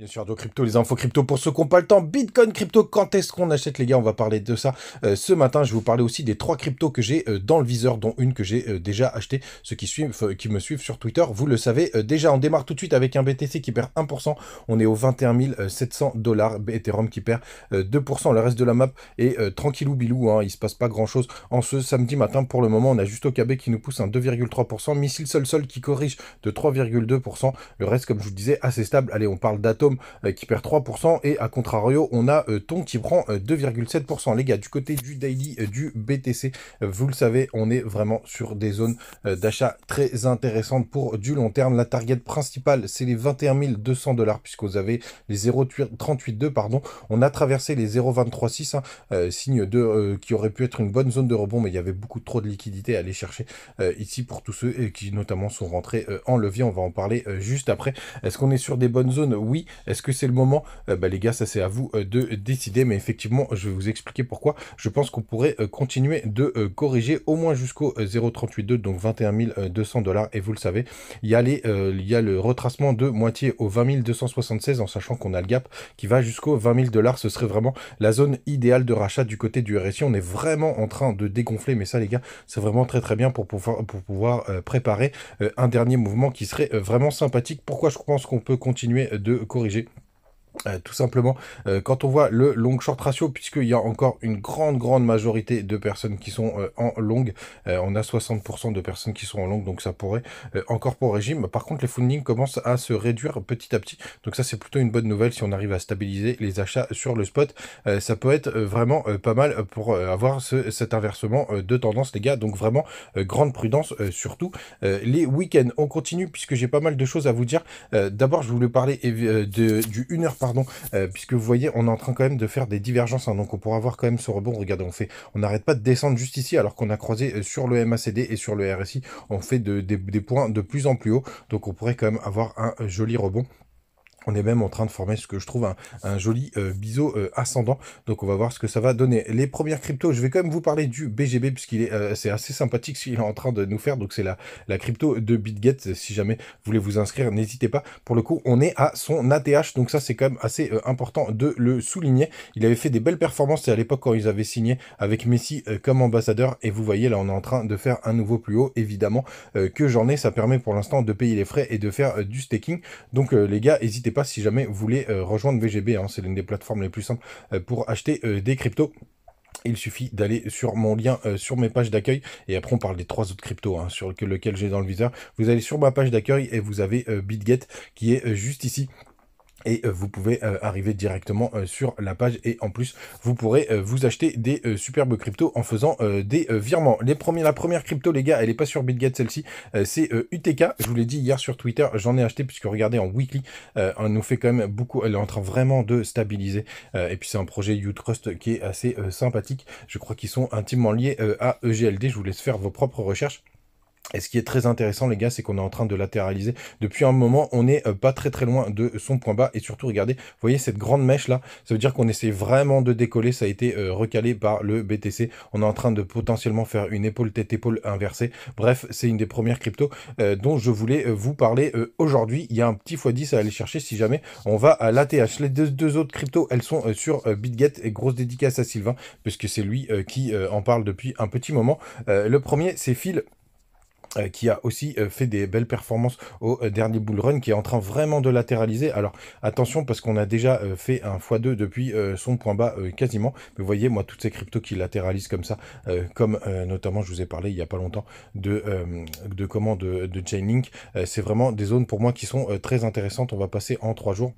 Bien sûr, de crypto, les infos crypto pour ceux qui n'ont pas le temps. Bitcoin crypto, quand est-ce qu'on achète les gars On va parler de ça euh, ce matin. Je vais vous parler aussi des trois cryptos que j'ai euh, dans le viseur, dont une que j'ai euh, déjà achetée. Ceux qui, suivent, qui me suivent sur Twitter, vous le savez déjà. On démarre tout de suite avec un BTC qui perd 1%. On est au 21 700 dollars. Ethereum qui perd 2%. Le reste de la map est tranquillou bilou. Hein, il se passe pas grand-chose en ce samedi matin. Pour le moment, on a juste Okabe qui nous pousse un 2,3%. Missile seul Sol qui corrige de 3,2%. Le reste, comme je vous le disais, assez stable. Allez, on parle d'Atom euh, qui perd 3%, et à contrario, on a euh, Ton qui prend 2,7%. Euh, les gars, du côté du daily du BTC, vous le savez, on est vraiment sur des zones d'achat très intéressantes pour du long terme. La target principale, c'est les 21 200 dollars, puisque vous avez les 0,382, pardon. On a traversé les 0,236, hein, signe de, qui aurait pu être une bonne zone de rebond, mais il y avait beaucoup trop de liquidités à aller chercher ici pour tous ceux qui notamment sont rentrés en levier. On va en parler juste après. Est-ce qu'on est sur des bonnes zones Oui. Est-ce que c'est le moment euh, bah, Les gars, ça c'est à vous euh, de décider. Mais effectivement, je vais vous expliquer pourquoi. Je pense qu'on pourrait euh, continuer de corriger au moins jusqu'au 0,382, donc 21 200 dollars. Et vous le savez, il y, a y a le retracement de moitié au 20 276, en sachant qu'on a le gap qui va jusqu'au 20 000 dollars. Ce serait vraiment la zone idéale de rachat du côté du RSI. On est vraiment en train de dégonfler, mais ça, les gars, c'est vraiment très très bien pour pour pouvoir préparer un dernier mouvement qui serait vraiment sympathique. Pourquoi je pense qu'on peut continuer de corriger j'ai... Euh, tout simplement, euh, quand on voit le long-short ratio, puisqu'il y a encore une grande, grande majorité de personnes qui sont euh, en longue, on a 60% de personnes qui sont en longue, donc ça pourrait encore pour régime. Par contre, les funding commencent à se réduire petit à petit, donc ça c'est plutôt une bonne nouvelle si on arrive à stabiliser les achats sur le spot. ça peut être vraiment pas mal pour avoir cet inversement de tendance, les gars, donc vraiment grande prudence surtout. les week-ends, on continue puisque j'ai pas mal de choses à vous dire. D'abord, je voulais parler de, du 1 h par euh, puisque vous voyez, on est en train quand même de faire des divergences, hein. donc on pourra avoir quand même ce rebond. Regardez, on fait, on n'arrête pas de descendre juste ici, alors qu'on a croisé euh, sur le MACD et sur le RSI, on fait des points de plus en plus haut, donc on pourrait quand même avoir un euh, joli rebond. On est même en train de former ce que je trouve un, joli euh, biseau euh, ascendant. Donc on va voir ce que ça va donner. Les premières cryptos, je vais quand même vous parler du BGB puisqu'il est euh, c'est assez sympathique ce qu'il est en train de nous faire. Donc c'est la, la crypto de BitGet. Si jamais vous voulez vous inscrire, n'hésitez pas. Pour le coup, on est à son ATH. Donc ça c'est quand même assez important de le souligner. Il avait fait des belles performances à l'époque quand ils avaient signé avec Messi comme ambassadeur. Et vous voyez là on est en train de faire un nouveau plus haut. Évidemment que j'en ai. Ça permet pour l'instant de payer les frais et de faire du staking. Donc les gars, n'hésitez pas si jamais vous voulez euh, rejoindre VGB. Hein, c'est l'une des plateformes les plus simples euh, pour acheter euh, des cryptos. Il suffit d'aller sur mon lien sur mes pages d'accueil et après on parle des trois autres cryptos hein, sur lequel, j'ai dans le viseur. Vous allez sur ma page d'accueil et vous avez BitGet qui est juste ici et euh, vous pouvez euh, arriver directement euh, sur la page et en plus vous pourrez vous acheter des superbes cryptos en faisant des virements. Les premiers, la première crypto les gars, elle n'est pas sur Bitget celle-ci, c'est UTK. Je vous l'ai dit hier sur Twitter, j'en ai acheté puisque regardez en weekly, on nous fait quand même beaucoup, elle est en train vraiment de stabiliser et puis c'est un projet Utrust qui est assez sympathique. Je crois qu'ils sont intimement liés à EGLD. Je vous laisse faire vos propres recherches. Et ce qui est très intéressant, les gars, c'est qu'on est en train de latéraliser. Depuis un moment, on n'est euh, pas très très loin de son point bas. Et surtout, regardez, vous voyez cette grande mèche là Ça veut dire qu'on essaie vraiment de décoller. Ça a été euh, recalé par le BTC. On est en train de potentiellement faire une épaule tête-épaule inversée. Bref, c'est une des premières cryptos euh, dont je voulais vous parler aujourd'hui. Il y a un petit x10 à aller chercher si jamais on va à l'ATH. Les deux, autres cryptos, elles sont sur BitGet. Et grosse dédicace à Sylvain, puisque c'est lui qui en parle depuis un petit moment. le premier, c'est Phil euh, qui a aussi euh, fait des belles performances au euh, dernier bull run, qui est en train vraiment de latéraliser. Alors attention parce qu'on a déjà fait un x2 depuis son point bas quasiment. vous voyez, moi, toutes ces cryptos qui latéralisent comme ça, comme notamment je vous ai parlé il n'y a pas longtemps de, de comment de, de Chainlink, c'est vraiment des zones pour moi qui sont très intéressantes. On va passer en trois jours.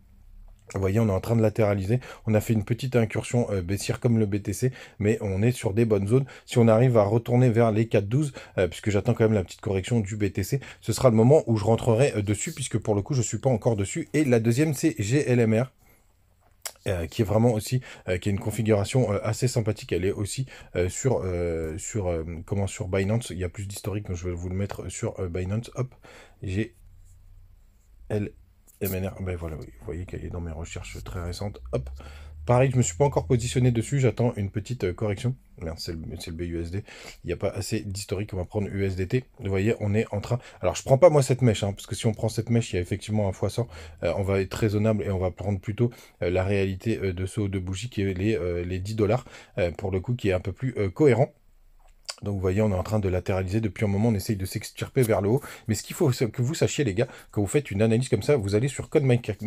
Vous voyez, on est en train de latéraliser. On a fait une petite incursion euh, baissière comme le BTC, mais on est sur des bonnes zones. Si on arrive à retourner vers les 4,12, 12 euh, puisque j'attends quand même la petite correction du BTC, ce sera le moment où je rentrerai euh, dessus, puisque pour le coup, je ne suis pas encore dessus. Et la deuxième, c'est GLMR. qui est vraiment aussi qui a une configuration assez sympathique elle est aussi sur sur comment sur Binance il y a plus d'historique donc je vais vous le mettre sur Binance hop j'ai ah ben voilà, vous voyez qu'elle est dans mes recherches très récentes. Hop. Pareil, je ne me suis pas encore positionné dessus, j'attends une petite euh, correction. Merde, c'est le, le, BUSD. Il n'y a pas assez d'historique, on va prendre USDT. Vous voyez, on est en train... Alors, je ne prends pas moi cette mèche, hein, parce que si on prend cette mèche, il y a effectivement un x100. Euh, on va être raisonnable et on va prendre plutôt euh, la réalité de ce de bougie qui est les, les 10 dollars, pour le coup, qui est un peu plus cohérent. Donc vous voyez, on est en train de latéraliser depuis un moment, on essaye de s'extirper vers le haut. Mais ce qu'il faut que vous sachiez, les gars, quand vous faites une analyse comme ça, vous allez sur Code Market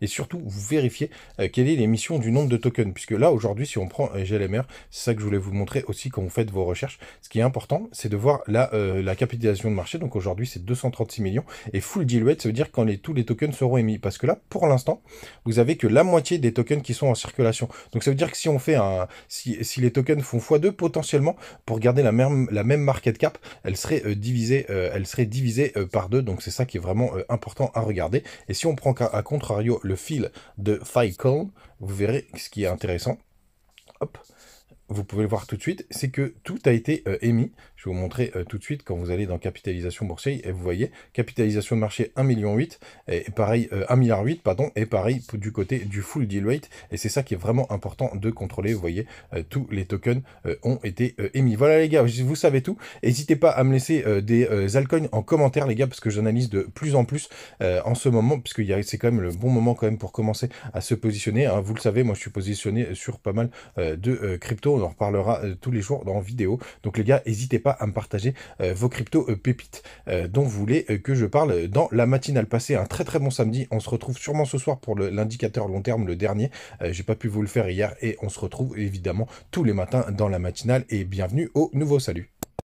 et surtout vous vérifiez euh, quelle est l'émission du nombre de tokens. Puisque là, aujourd'hui, si on prend euh, GLMR, c'est ça que je voulais vous montrer aussi quand vous faites vos recherches. Ce qui est important, c'est de voir la, euh, capitalisation de marché. Donc aujourd'hui, c'est 236 millions. Et full diluette, ça veut dire quand tous les tokens seront émis. Parce que là, pour l'instant, vous avez que la moitié des tokens qui sont en circulation. Donc ça veut dire que si on fait un. si, si les tokens font x2, potentiellement, pour garder la même, la même market cap, elle serait euh, divisée, euh, elle serait divisée euh, par deux. Donc c'est ça qui est vraiment important à regarder. Et si on prend à contrario le fil de FICOL, vous verrez ce qui est intéressant. vous pouvez le voir tout de suite, c'est que tout a été émis vous montrer euh, tout de suite quand vous allez dans capitalisation boursière et vous voyez capitalisation de marché 1,8 million et pareil 1 euh, milliard pardon et pareil du côté du full deal weight et c'est ça qui est vraiment important de contrôler. Vous voyez euh, tous les tokens ont été émis. Voilà les gars, vous savez tout. N'hésitez pas à me laisser des altcoins en commentaire les gars parce que j'analyse de plus en plus en ce moment puisque c'est quand même le bon moment quand même pour commencer à se positionner. Hein. Vous le savez, moi je suis positionné sur pas mal de crypto. On en reparlera tous les jours dans vidéo. Donc les gars, n'hésitez pas à me partager euh, vos crypto euh, pépites euh, dont vous voulez que je parle dans la matinale. passée, un très très bon samedi. On se retrouve sûrement ce soir pour l'indicateur long terme, le dernier. J'ai pas pu vous le faire hier et on se retrouve évidemment tous les matins dans la matinale et bienvenue au nouveau salut.